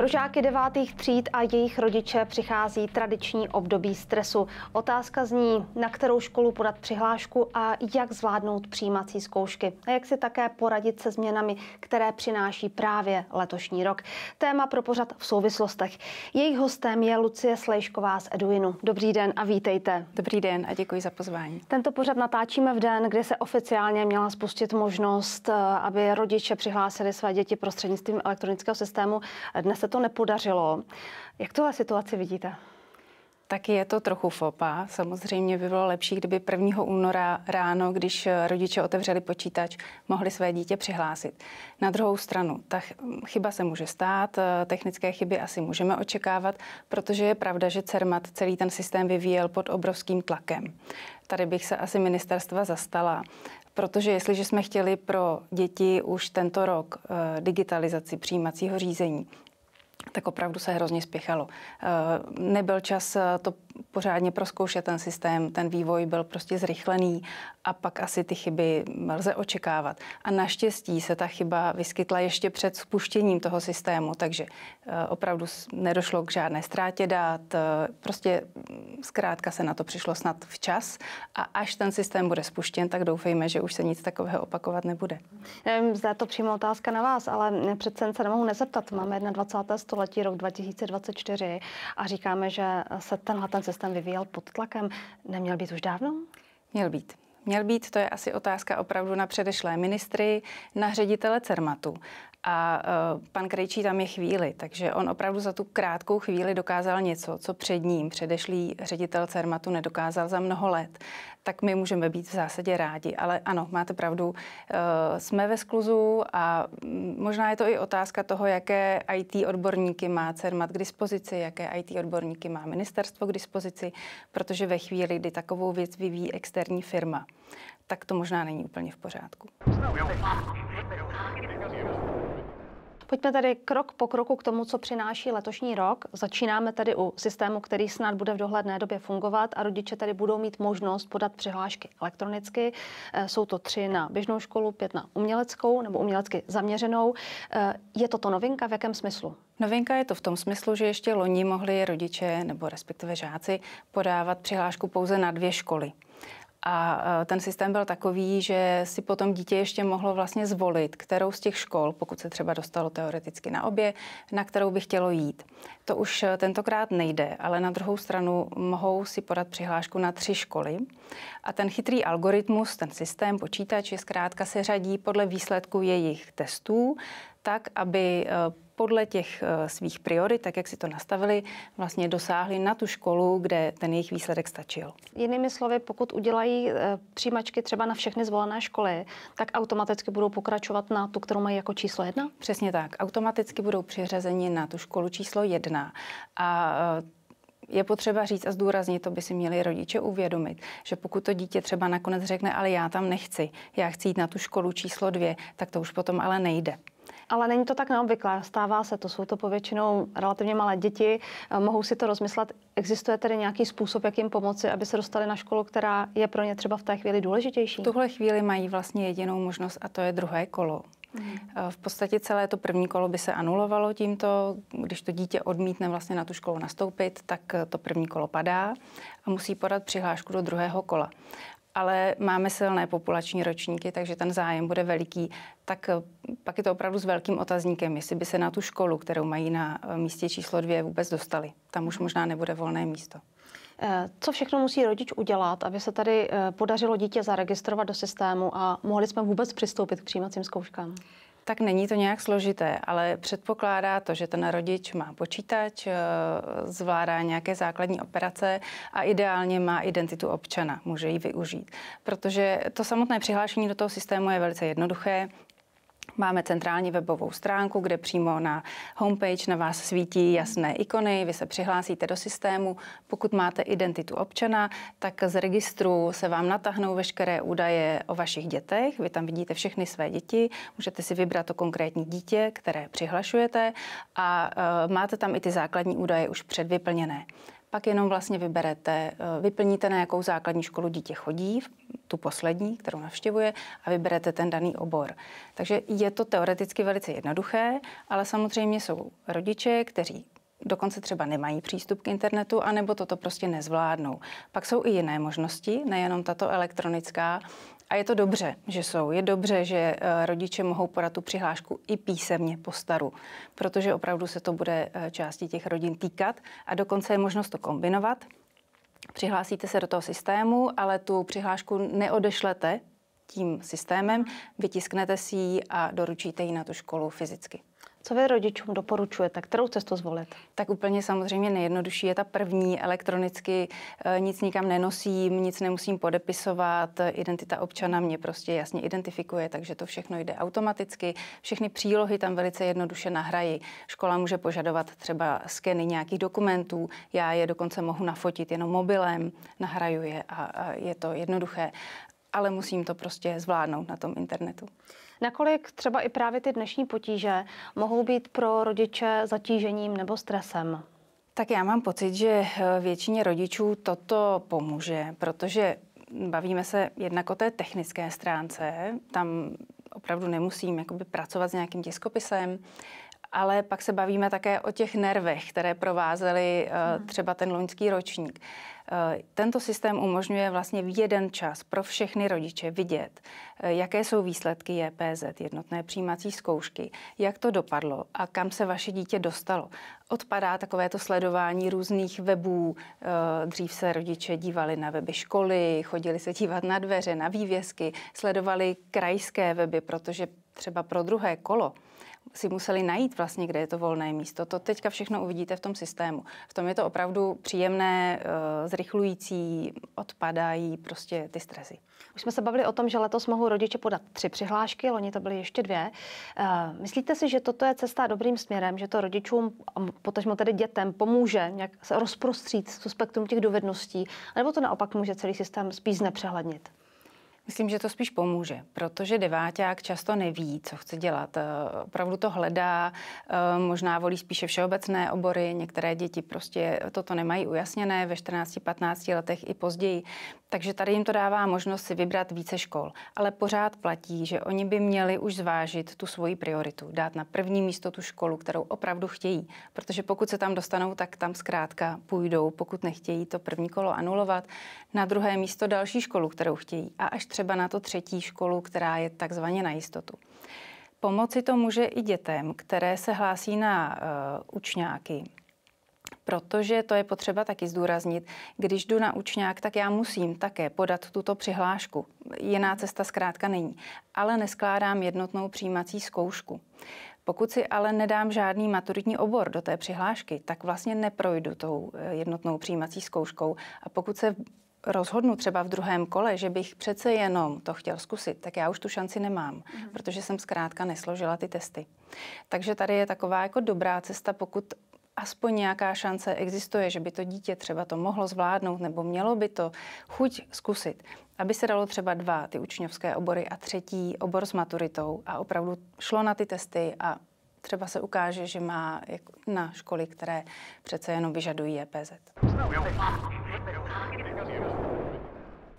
Pro žáky devátých tříd a jejich rodiče přichází tradiční období stresu. Otázka zní, na kterou školu podat přihlášku a jak zvládnout přijímací zkoušky. A jak si také poradit se změnami, které přináší právě letošní rok. Téma pro pořad v souvislostech. Jejich hostem je Lucie Slejšková z Eduinu. Dobrý den a vítejte. Dobrý den a děkuji za pozvání. Tento pořad natáčíme v den, kdy se oficiálně měla spustit možnost, eh, aby rodiče přihlásili své děti prostřednictvím elektronického systému. Dnes se to nepodařilo. Jak tohle vlastně situaci vidíte? Tak je to trochu fopa. Samozřejmě by bylo lepší, kdyby 1. února ráno, když eh, rodiče otevřeli počítač, mohli své dítě přihlásit. Na druhou stranu, ta chyba se může stát, eh, technické chyby asi můžeme očekávat, protože je pravda, že CERMAT celý ten systém vyvíjel pod obrovským tlakem. Tady bych se asi ministerstva zastala protože jestliže jsme chtěli pro děti už tento rok eh, digitalizaci přijímacího řízení, tak opravdu se hrozně spěchalo. Eh, nebyl čas eh, to pořádně proskoušet ten systém, ten vývoj byl prostě zrychlený a pak asi ty chyby lze očekávat. A naštěstí se ta chyba vyskytla ještě před spuštěním toho systému, takže eh, opravdu nedošlo k žádné ztrátě dát, eh, prostě mm, zkrátka se na to přišlo snad včas a až ten systém bude spuštěn, tak doufejme, že už se nic takového opakovat nebude. Nevím, zda je to přímo otázka na vás, ale eh, přece se nemohu nezeptat. Máme 21. století, rok 2024 a říkáme, že se tenhle ten systém vyvíjel pod tlakem, neměl být už dávno? Měl být. Měl být, to je asi otázka opravdu na předešlé ministry, na ředitele CERMATu. A uh, pan Krejčí tam je chvíli, takže on opravdu za tu krátkou chvíli dokázal něco, co před ním předešlý ředitel Cermatu nedokázal za mnoho let. Tak my můžeme být v zásadě rádi. Ale ano, máte pravdu, uh, jsme ve skluzu a mm, možná je to i otázka toho, jaké IT odborníky má Cermat k dispozici, jaké IT odborníky má ministerstvo k dispozici, protože ve chvíli, kdy takovou věc vyvíjí externí firma, tak to možná není úplně v pořádku. Pojďme tady krok po kroku k tomu, co přináší letošní rok. Začínáme tady u systému, který snad bude v dohledné době fungovat a rodiče tady budou mít možnost podat přihlášky elektronicky. Eh, jsou to tři na běžnou školu, pět na uměleckou nebo umělecky zaměřenou. Eh, je toto novinka? V jakém smyslu? Novinka je to v tom smyslu, že ještě loni mohli rodiče nebo respektive žáci podávat přihlášku pouze na dvě školy. A eh, ten systém byl takový, že si potom dítě ještě mohlo vlastně zvolit, kterou z těch škol, pokud se třeba dostalo teoreticky na obě, na kterou by chtělo jít. To už eh, tentokrát nejde, ale na druhou stranu mohou si podat přihlášku na tři školy. A ten chytrý algoritmus, ten systém, počítač je zkrátka se řadí podle výsledku jejich testů, tak, aby eh, podle těch eh, svých priorit, tak jak si to nastavili, vlastně dosáhli na tu školu, kde ten jejich výsledek stačil. Jinými slovy, pokud udělají eh, přijímačky třeba na všechny zvolené školy, tak automaticky budou pokračovat na tu, kterou mají jako číslo jedna? Přesně tak. Automaticky budou přiřazeni na tu školu číslo jedna. A je potřeba říct a zdůraznit, to by si měli rodiče uvědomit, že pokud to dítě třeba nakonec řekne, ale já tam nechci, já chci jít na tu školu číslo dvě, tak to už potom ale nejde ale není to tak neobvyklé. Stává se to, jsou to povětšinou relativně malé děti, eh, mohou si to rozmyslet. Existuje tedy nějaký způsob, jak jim pomoci, aby se dostali na školu, která je pro ně třeba v té chvíli důležitější? V tuhle chvíli mají vlastně jedinou možnost a to je druhé kolo. Hmm. Eh, v podstatě celé to první kolo by se anulovalo tímto. Když to dítě odmítne vlastně na tu školu nastoupit, tak eh, to první kolo padá a musí podat přihlášku do druhého kola ale máme silné populační ročníky, takže ten zájem bude veliký, tak eh, pak je to opravdu s velkým otazníkem, jestli by se na tu školu, kterou mají na eh, místě číslo dvě, vůbec dostali. Tam už možná nebude volné místo. Eh, co všechno musí rodič udělat, aby se tady podařilo dítě zaregistrovat do systému a mohli jsme vůbec přistoupit k přijímacím zkouškám? tak není to nějak složité, ale předpokládá to, že ten rodič má počítač, eh, zvládá nějaké základní operace a ideálně má identitu občana, může ji využít. Protože to samotné přihlášení do toho systému je velice jednoduché, Máme centrální webovou stránku, kde přímo na homepage na vás svítí jasné ikony, vy se přihlásíte do systému. Pokud máte identitu občana, tak z registru se vám natáhnou veškeré údaje o vašich dětech. Vy tam vidíte všechny své děti, můžete si vybrat to konkrétní dítě, které přihlašujete a e, máte tam i ty základní údaje už předvyplněné. Pak jenom vlastně vyberete, eh, vyplníte, na jakou základní školu dítě chodí, tu poslední, kterou navštěvuje, a vyberete ten daný obor. Takže je to teoreticky velice jednoduché, ale samozřejmě jsou rodiče, kteří dokonce třeba nemají přístup k internetu, anebo toto prostě nezvládnou. Pak jsou i jiné možnosti, nejenom tato elektronická, a je to dobře, že jsou. Je dobře, že eh, rodiče mohou podat tu přihlášku i písemně po staru, protože opravdu se to bude eh, části těch rodin týkat a dokonce je možnost to kombinovat. Přihlásíte se do toho systému, ale tu přihlášku neodešlete tím systémem, vytisknete si ji a doručíte ji na tu školu fyzicky. Co vy rodičům doporučujete? Kterou cestu zvolit? Tak úplně samozřejmě nejjednodušší je ta první, elektronicky eh, nic nikam nenosím, nic nemusím podepisovat, identita občana mě prostě jasně identifikuje, takže to všechno jde automaticky. Všechny přílohy tam velice jednoduše nahrají. Škola může požadovat třeba skeny nějakých dokumentů, já je dokonce mohu nafotit jenom mobilem, nahraju je a je to jednoduché ale musím to prostě zvládnout na tom internetu. Nakolik třeba i právě ty dnešní potíže mohou být pro rodiče zatížením nebo stresem? Tak já mám pocit, že eh, většině rodičů toto pomůže, protože bavíme se jednak o té technické stránce, tam opravdu nemusím jakoby pracovat s nějakým tiskopisem, ale pak se bavíme také o těch nervech, které provázely eh, hmm. třeba ten loňský ročník. Eh, tento systém umožňuje vlastně v jeden čas pro všechny rodiče vidět, eh, jaké jsou výsledky JPZ, jednotné přijímací zkoušky, jak to dopadlo a kam se vaše dítě dostalo. Odpadá takové to sledování různých webů. Dřív se rodiče dívali na weby školy, chodili se dívat na dveře, na vývěsky, sledovali krajské weby, protože třeba pro druhé kolo si museli najít vlastně, kde je to volné místo. To teďka všechno uvidíte v tom systému. V tom je to opravdu příjemné, eh, zrychlující, odpadají prostě ty stresy. Už jsme se bavili o tom, že letos mohou rodiče podat tři přihlášky, loni to byly ještě dvě. Eh, myslíte si, že toto je cesta dobrým směrem, že to rodičům, potažmo tedy dětem, pomůže nějak se rozprostřít tu spektrum těch dovedností, nebo to naopak může celý systém spíš znepřehlednit? Myslím, že to spíš pomůže, protože deváťák často neví, co chce dělat. Eh, opravdu to hledá, eh, možná volí spíše všeobecné obory, některé děti prostě toto nemají ujasněné ve 14-15 letech i později. Takže tady jim to dává možnost si vybrat více škol. Ale pořád platí, že oni by měli už zvážit tu svoji prioritu, dát na první místo tu školu, kterou opravdu chtějí. Protože pokud se tam dostanou, tak tam zkrátka půjdou, pokud nechtějí to první kolo anulovat, na druhé místo další školu, kterou chtějí, a až třeba na to třetí školu, která je takzvaně na jistotu. Pomoci to může i dětem, které se hlásí na uh, učňáky, protože to je potřeba taky zdůraznit. Když jdu na učňák, tak já musím také podat tuto přihlášku. Jiná cesta zkrátka není. Ale neskládám jednotnou přijímací zkoušku. Pokud si ale nedám žádný maturitní obor do té přihlášky, tak vlastně neprojdu tou eh, jednotnou přijímací zkouškou. A pokud se rozhodnu třeba v druhém kole, že bych přece jenom to chtěl zkusit, tak já už tu šanci nemám, mm. protože jsem zkrátka nesložila ty testy. Takže tady je taková jako dobrá cesta, pokud aspoň nějaká šance existuje, že by to dítě třeba to mohlo zvládnout nebo mělo by to chuť zkusit, aby se dalo třeba dva ty učňovské obory a třetí obor s maturitou a opravdu šlo na ty testy a třeba se ukáže, že má na školy, které přece jenom vyžadují EPZ.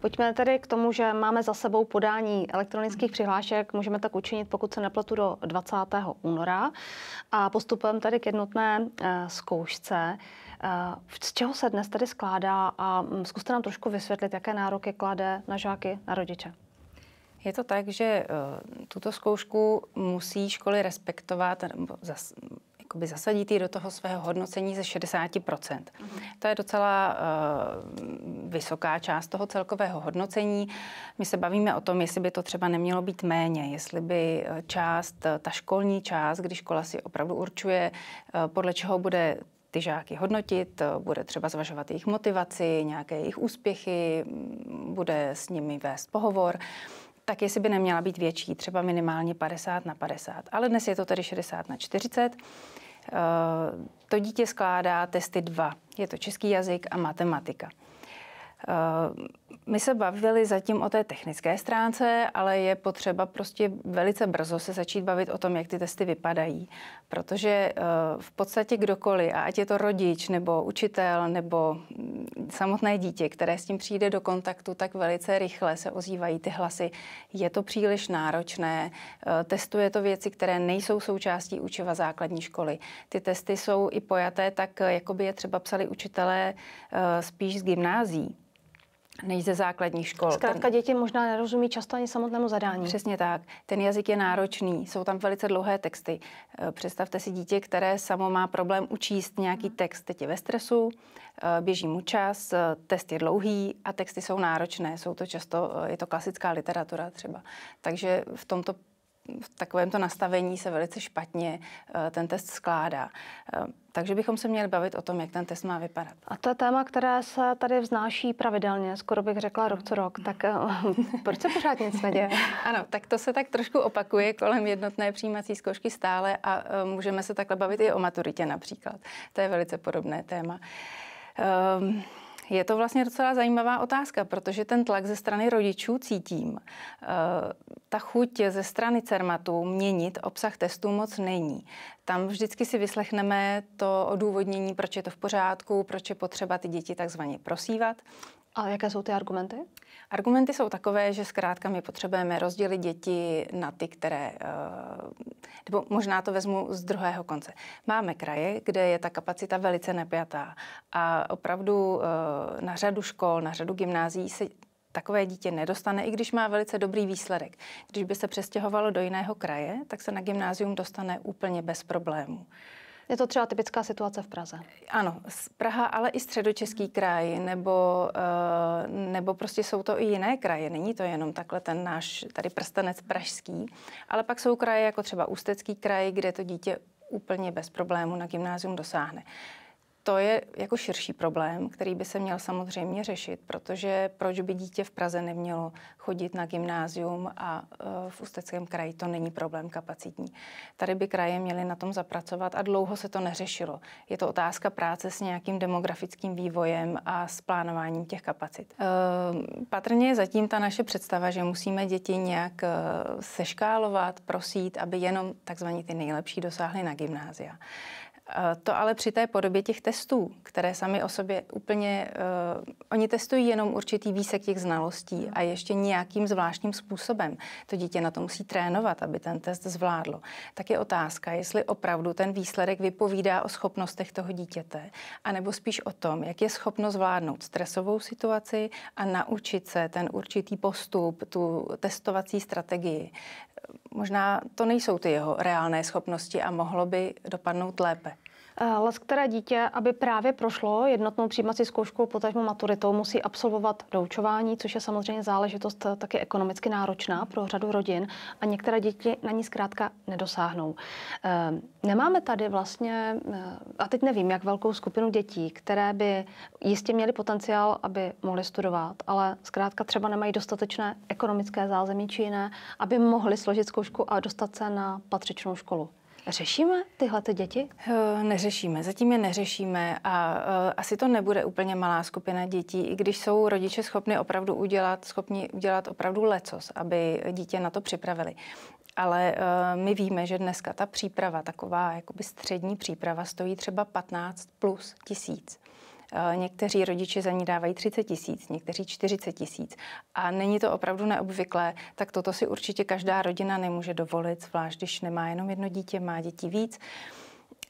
Pojďme tedy k tomu, že máme za sebou podání elektronických přihlášek. Můžeme tak učinit, pokud se nepletu, do 20. února. A postupem tedy k jednotné eh, zkoušce. Eh, z čeho se dnes tedy skládá a mm, zkuste nám trošku vysvětlit, jaké nároky klade na žáky, na rodiče. Je to tak, že eh, tuto zkoušku musí školy respektovat, nebo zas, jakoby zasadíte do toho svého hodnocení ze 60 mm-hmm. To je docela uh, vysoká část toho celkového hodnocení. My se bavíme o tom, jestli by to třeba nemělo být méně, jestli by eh, část, eh, ta školní část, když škola si opravdu určuje, uh, podle čeho bude ty žáky hodnotit, bude třeba zvažovat jejich motivaci, nějaké jejich úspěchy, mm, bude s nimi vést pohovor, tak jestli by neměla být větší, třeba minimálně 50 na 50. Ale dnes je to tedy 60 na 40. Eh, to dítě skládá testy dva. Je to český jazyk a matematika. Eh, my se bavili zatím o té technické stránce, ale je potřeba prostě velice brzo se začít bavit o tom, jak ty testy vypadají. Protože eh, v podstatě kdokoliv, a ať je to rodič nebo učitel nebo mm, samotné dítě, které s tím přijde do kontaktu, tak velice rychle se ozývají ty hlasy. Je to příliš náročné, eh, testuje to věci, které nejsou součástí učiva základní školy. Ty testy jsou i pojaté tak, eh, jako by je třeba psali učitelé spíš z gymnází než ze základních škol. Zkrátka ten... děti možná nerozumí často ani samotnému zadání. Přesně tak. Ten jazyk je náročný, jsou tam velice dlouhé texty. Eh, představte si dítě, které samo má problém učíst nějaký text. Teď je ve stresu, eh, běží mu čas, eh, test je dlouhý a texty jsou náročné. Jsou to často, je to klasická literatura třeba. Takže v tomto v takovémto nastavení se velice špatně eh, ten test skládá. Eh, takže bychom se měli bavit o tom, jak ten test má vypadat. A to je téma, které se tady vznáší pravidelně, skoro bych řekla rok co rok. Tak eh, proč se pořád nic neděje? ano, tak to se tak trošku opakuje kolem jednotné přijímací zkoušky stále a můžeme se takhle bavit i o maturitě například. To je velice podobné téma. Um, je to vlastně docela zajímavá otázka, protože ten tlak ze strany rodičů cítím. Eh, ta chuť ze strany Cermatu měnit obsah testů moc není. Tam vždycky si vyslechneme to odůvodnění, proč je to v pořádku, proč je potřeba ty děti takzvaně prosívat. A jaké jsou ty argumenty? Argumenty jsou takové, že zkrátka my potřebujeme rozdělit děti na ty, které, eh, nebo možná to vezmu z druhého konce. Máme kraje, kde je ta kapacita velice nepjatá a opravdu eh, na řadu škol, na řadu gymnází se takové dítě nedostane, i když má velice dobrý výsledek. Když by se přestěhovalo do jiného kraje, tak se na gymnázium dostane úplně bez problémů. Je to třeba typická situace v Praze? Ano, z Praha, ale i středočeský kraj, nebo, eh, nebo prostě jsou to i jiné kraje. Není to jenom takhle ten náš tady prstenec pražský, ale pak jsou kraje jako třeba Ústecký kraj, kde to dítě úplně bez problému na gymnázium dosáhne to je jako širší problém, který by se měl samozřejmě řešit, protože proč by dítě v Praze nemělo chodit na gymnázium a e, v Ústeckém kraji to není problém kapacitní. Tady by kraje měly na tom zapracovat a dlouho se to neřešilo. Je to otázka práce s nějakým demografickým vývojem a s plánováním těch kapacit. E, patrně je zatím ta naše představa, že musíme děti nějak e, seškálovat, prosít, aby jenom takzvaně ty nejlepší dosáhly na gymnázia. Eh, to ale při té podobě těch testů, které sami o sobě úplně, uh, oni testují jenom určitý výsek těch znalostí a ještě nějakým zvláštním způsobem. To dítě na to musí trénovat, aby ten test zvládlo. Tak je otázka, jestli opravdu ten výsledek vypovídá o schopnostech toho dítěte, anebo spíš o tom, jak je schopno zvládnout stresovou situaci a naučit se ten určitý postup, tu testovací strategii možná to nejsou ty jeho reálné schopnosti a mohlo by dopadnout lépe. Eh, Lesk které dítě, aby právě prošlo jednotnou přijímací zkouškou potažmo maturitou, musí absolvovat doučování, což je samozřejmě záležitost eh, taky ekonomicky náročná pro řadu rodin a některé děti na ní zkrátka nedosáhnou. Ehm, nemáme tady vlastně, eh, a teď nevím, jak velkou skupinu dětí, které by jistě měly potenciál, aby mohly studovat, ale zkrátka třeba nemají dostatečné ekonomické zázemí či jiné, aby mohly složit zkoušku a dostat se na patřičnou školu. Řešíme tyhle děti? Neřešíme, zatím je neřešíme a e, asi to nebude úplně malá skupina dětí, i když jsou rodiče schopni opravdu udělat, schopni udělat opravdu lecos, aby dítě na to připravili. Ale e, my víme, že dneska ta příprava, taková jakoby střední příprava, stojí třeba 15 plus tisíc. Eh, někteří rodiče za ní dávají 30 tisíc, někteří 40 tisíc. A není to opravdu neobvyklé, tak toto si určitě každá rodina nemůže dovolit, zvlášť když nemá jenom jedno dítě, má dětí víc.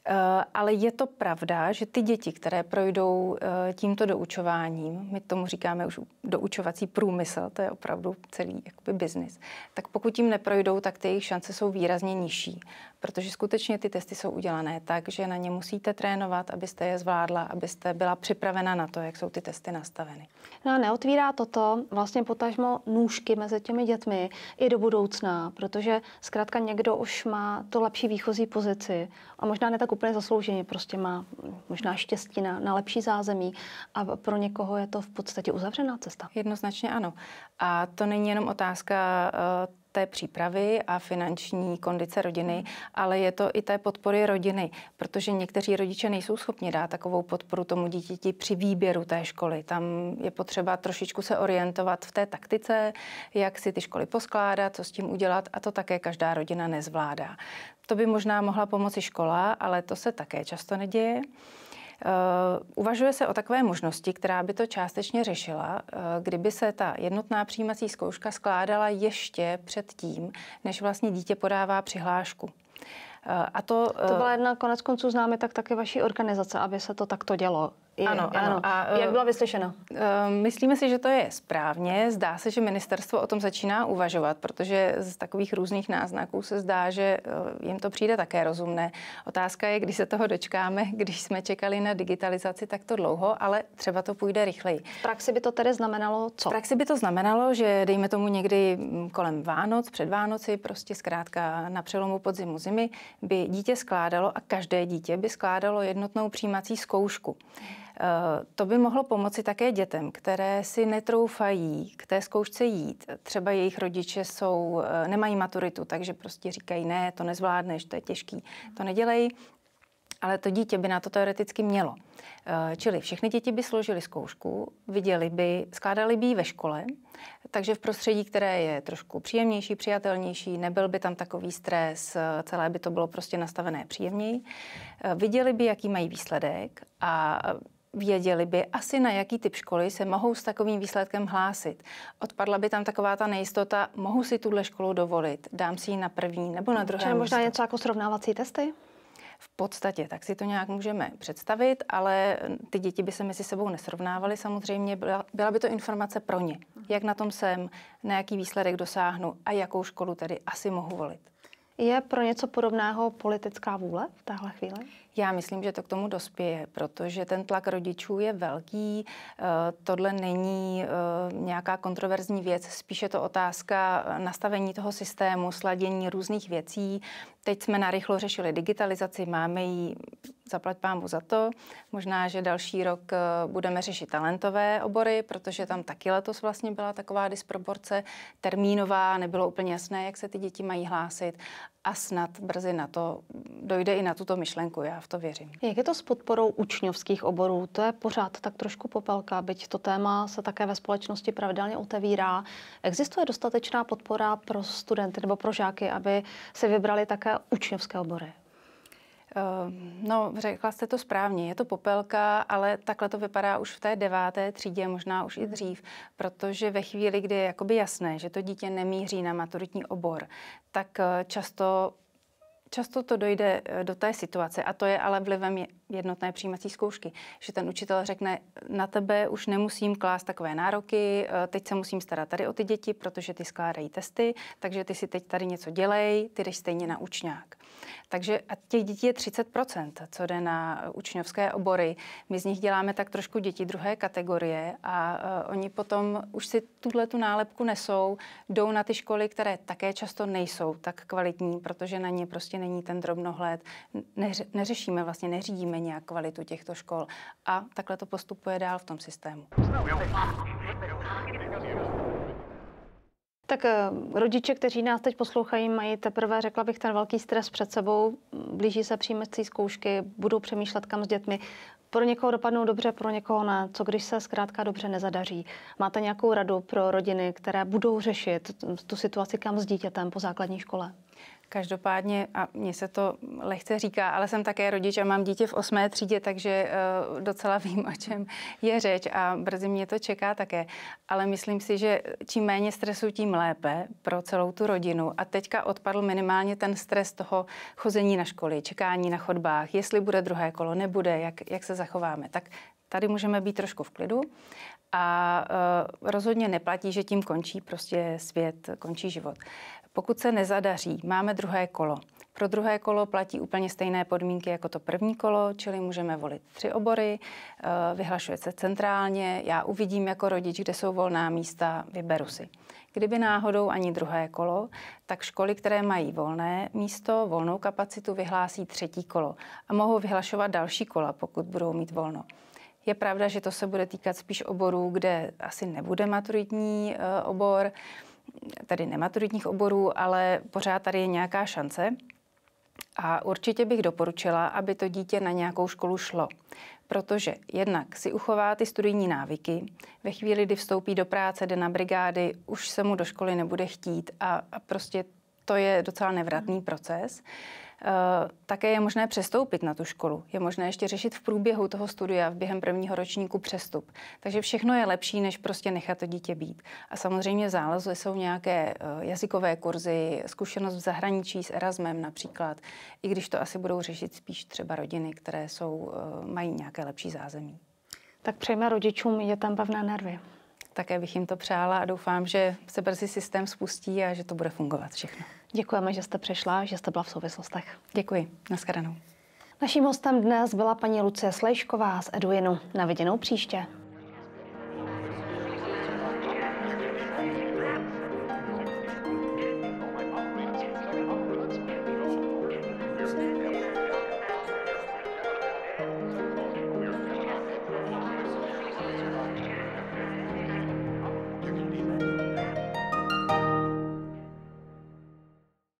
Eh, ale je to pravda, že ty děti, které projdou eh, tímto doučováním, my tomu říkáme už doučovací průmysl, to je opravdu celý jakoby biznis, tak pokud tím neprojdou, tak ty jejich šance jsou výrazně nižší protože skutečně ty testy jsou udělané tak, že na ně musíte trénovat, abyste je zvládla, abyste byla připravena na to, jak jsou ty testy nastaveny. No a neotvírá toto vlastně potažmo nůžky mezi těmi dětmi i do budoucna, protože zkrátka někdo už má to lepší výchozí pozici a možná ne tak úplně zaslouženě, prostě má možná štěstí na, na lepší zázemí a pro někoho je to v podstatě uzavřená cesta. Jednoznačně ano. A to není jenom otázka uh, té přípravy a finanční kondice rodiny, mm. ale je to i té podpory rodiny, protože někteří rodiče nejsou schopni dát takovou podporu tomu dítěti při výběru té školy. Tam je potřeba trošičku se orientovat v té taktice, jak si ty školy poskládat, co s tím udělat a to také každá rodina nezvládá. To by možná mohla pomoci škola, ale to se také často neděje. Eh, uvažuje se o takové možnosti, která by to částečně řešila, eh, kdyby se ta jednotná přijímací zkouška skládala ještě před tím, než vlastně dítě podává přihlášku. Eh, a to, to byla jedna konec konců známe tak také vaší organizace, aby se to takto dělo je, ano, ano. ano. A, Jak eh, byla vyslyšena? Eh, myslíme si, že to je správně. Zdá se, že ministerstvo o tom začíná uvažovat, protože z takových různých náznaků se zdá, že eh, jim to přijde také rozumné. Otázka je, když se toho dočkáme, když jsme čekali na digitalizaci takto dlouho, ale třeba to půjde rychleji. V praxi by to tedy znamenalo co? V praxi by to znamenalo, že dejme tomu někdy mm, kolem Vánoc, před Vánoci, prostě zkrátka na přelomu podzimu zimy, by dítě skládalo a každé dítě by skládalo jednotnou přijímací zkoušku. Eh, to by mohlo pomoci také dětem, které si netroufají k té zkoušce jít. Třeba jejich rodiče jsou, eh, nemají maturitu, takže prostě říkají, ne, to nezvládneš, to je těžký, to nedělej, ale to dítě by na to teoreticky mělo. Eh, čili všechny děti by složili zkoušku, viděli by, skládali by ji ve škole, takže v prostředí, které je trošku příjemnější, přijatelnější, nebyl by tam takový stres, celé by to bylo prostě nastavené příjemněji. Viděli by, jaký mají výsledek a věděli by asi, na jaký typ školy se mohou s takovým výsledkem hlásit. Odpadla by tam taková ta nejistota, mohu si tuhle školu dovolit, dám si ji na první nebo na druhé. Čili možná něco jako srovnávací testy? V podstatě, tak si to nějak můžeme představit, ale mm, ty děti by se mezi sebou nesrovnávaly samozřejmě. Byla, byla by to informace pro ně, jak na tom jsem, na jaký výsledek dosáhnu a jakou školu tedy asi mohu volit. Je pro něco podobného politická vůle v téhle chvíli? Já myslím, že to k tomu dospěje, protože ten tlak rodičů je velký. Eh, tohle není eh, nějaká kontroverzní věc, spíše to otázka eh, nastavení toho systému, sladění různých věcí. Teď jsme narychlo řešili digitalizaci, máme ji zaplať pámu za to. Možná, že další rok eh, budeme řešit talentové obory, protože tam taky letos vlastně byla taková disproporce termínová, nebylo úplně jasné, jak se ty děti mají hlásit a snad brzy na to dojde i na tuto myšlenku, já v to věřím. Jak je to s podporou učňovských oborů? To je pořád tak trošku popelka, byť to téma se také ve společnosti pravidelně otevírá. Existuje dostatečná podpora pro studenty nebo pro žáky, aby se vybrali také učňovské obory? Ehm, no, řekla jste to správně, je to popelka, ale takhle to vypadá už v té deváté třídě, možná už i hmm. dřív, protože ve chvíli, kdy je jakoby jasné, že to dítě nemíří na maturitní obor, tak eh, často Často to dojde eh, do té situace a to je ale vlivem jednotné přijímací zkoušky, že ten učitel řekne, na tebe už nemusím klást takové nároky, eh, teď se musím starat tady o ty děti, protože ty skládají testy, takže ty si teď tady něco dělej, ty jdeš stejně na učňák. Takže a těch dětí je 30%, co jde na eh, učňovské obory. My z nich děláme tak trošku děti druhé kategorie a uh, oni potom už si tuhle tu nálepku nesou, jdou na ty školy, které také často nejsou tak kvalitní, protože na ně prostě není ten drobnohled. Neř- neřešíme vlastně, neřídíme úroveň a kvalitu těchto škol. A takhle to postupuje dál v tom systému. Tak eh, rodiče, kteří nás teď poslouchají, mají teprve, řekla bych, ten velký stres před sebou. Blíží se přijímací zkoušky, budou přemýšlet kam s dětmi. Pro někoho dopadnou dobře, pro někoho ne. Co když se zkrátka dobře nezadaří? Máte nějakou radu pro rodiny, které budou řešit tu situaci kam s dítětem po základní škole? Každopádně, a mně se to lehce říká, ale jsem také rodič a mám dítě v osmé třídě, takže eh, docela vím, o čem je řeč a brzy mě to čeká také. Ale myslím si, že čím méně stresu, tím lépe pro celou tu rodinu. A teďka odpadl minimálně ten stres toho chození na školy, čekání na chodbách, jestli bude druhé kolo, nebude, jak, jak se zachováme. Tak tady můžeme být trošku v klidu a eh, rozhodně neplatí, že tím končí prostě svět, končí život. Pokud se nezadaří, máme druhé kolo. Pro druhé kolo platí úplně stejné podmínky jako to první kolo, čili můžeme volit tři obory, eh, vyhlašuje se centrálně, já uvidím jako rodič, kde jsou volná místa, vyberu si. Kdyby náhodou ani druhé kolo, tak školy, které mají volné místo, volnou kapacitu, vyhlásí třetí kolo a mohou vyhlašovat další kola, pokud budou mít volno. Je pravda, že to se bude týkat spíš oborů, kde asi nebude maturitní eh, obor, tady nematuritních oborů, ale pořád tady je nějaká šance. A určitě bych doporučila, aby to dítě na nějakou školu šlo, protože jednak si uchová ty studijní návyky, ve chvíli, kdy vstoupí do práce, jde na brigády, už se mu do školy nebude chtít a, a prostě to je docela nevratný mhm. proces. Eh, také je možné přestoupit na tu školu. Je možné ještě řešit v průběhu toho studia, v během prvního ročníku přestup. Takže všechno je lepší, než prostě nechat to dítě být. A samozřejmě zálezy jsou nějaké eh, jazykové kurzy, zkušenost v zahraničí s Erasmem například, i když to asi budou řešit spíš třeba rodiny, které jsou, eh, mají nějaké lepší zázemí. Tak přejme rodičům dětem pevné nervy také bych jim to přála a doufám, že se brzy systém spustí a že to bude fungovat všechno. Děkujeme, že jste přišla, že jste byla v souvislostech. Děkuji. Naschledanou. Naším hostem dnes byla paní Lucie Slejšková z Eduinu. Na viděnou příště.